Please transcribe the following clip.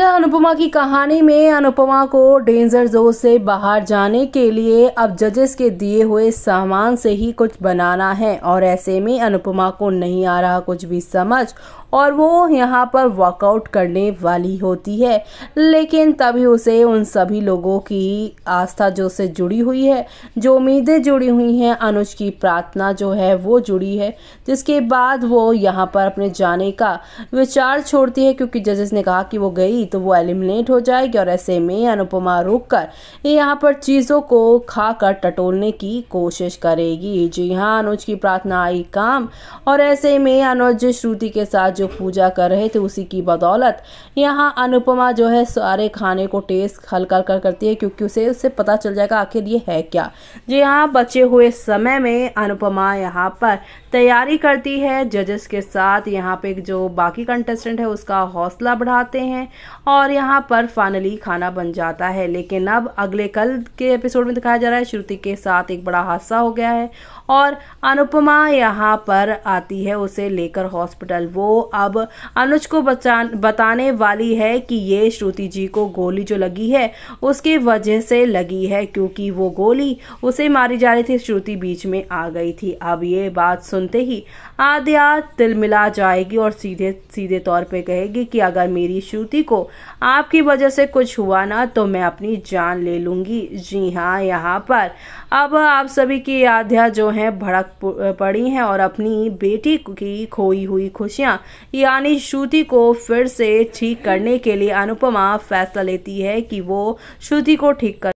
हीरा अनुपमा की कहानी में अनुपमा को डेंजर जोन से बाहर जाने के लिए अब जजेस के दिए हुए सामान से ही कुछ बनाना है और ऐसे में अनुपमा को नहीं आ रहा कुछ भी समझ और वो यहाँ पर वॉकआउट करने वाली होती है लेकिन तभी उसे उन सभी लोगों की आस्था जो से जुड़ी हुई है जो उम्मीदें जुड़ी हुई हैं अनुज की प्रार्थना जो है वो जुड़ी है जिसके बाद वो यहाँ पर अपने जाने का विचार छोड़ती है क्योंकि जजेस ने कहा कि वो गई तो वो एलिमिनेट हो जाएगी और ऐसे में अनुपमा रुक कर यहाँ पर चीज़ों को खाकर टटोलने की कोशिश करेगी जी हाँ अनुज की प्रार्थना आई काम और ऐसे में अनुज श्रुति के साथ जो पूजा कर रहे थे उसी की बदौलत यहाँ अनुपमा जो है सारे खाने को टेस्ट हल्का कर करती है क्योंकि उसे उससे पता चल जाएगा आखिर ये है क्या जी हाँ बचे हुए समय में अनुपमा यहाँ पर तैयारी करती है जजेस के साथ यहाँ पे जो बाकी कंटेस्टेंट है उसका हौसला बढ़ाते हैं और यहाँ पर फाइनली खाना बन जाता है लेकिन अब अगले कल के एपिसोड में दिखाया जा रहा है श्रुति के साथ एक बड़ा हादसा हो गया है और अनुपमा यहाँ पर आती है उसे लेकर हॉस्पिटल वो अब अनुज को बचा बताने वाली है कि ये श्रुति जी को गोली जो लगी है उसकी वजह से लगी है क्योंकि वो गोली उसे मारी जा रही थी श्रुति बीच में आ गई थी अब ये बात सुन सुनते ही आद्या तिल मिला जाएगी और सीधे सीधे तौर पे कहेगी कि अगर मेरी श्रुति को आपकी वजह से कुछ हुआ ना तो मैं अपनी जान ले लूँगी जी हाँ यहाँ पर अब आप सभी की आध्या जो है भड़क पड़ी हैं और अपनी बेटी की खोई हुई खुशियाँ यानी श्रुति को फिर से ठीक करने के लिए अनुपमा फैसला लेती है कि वो श्रुति को ठीक कर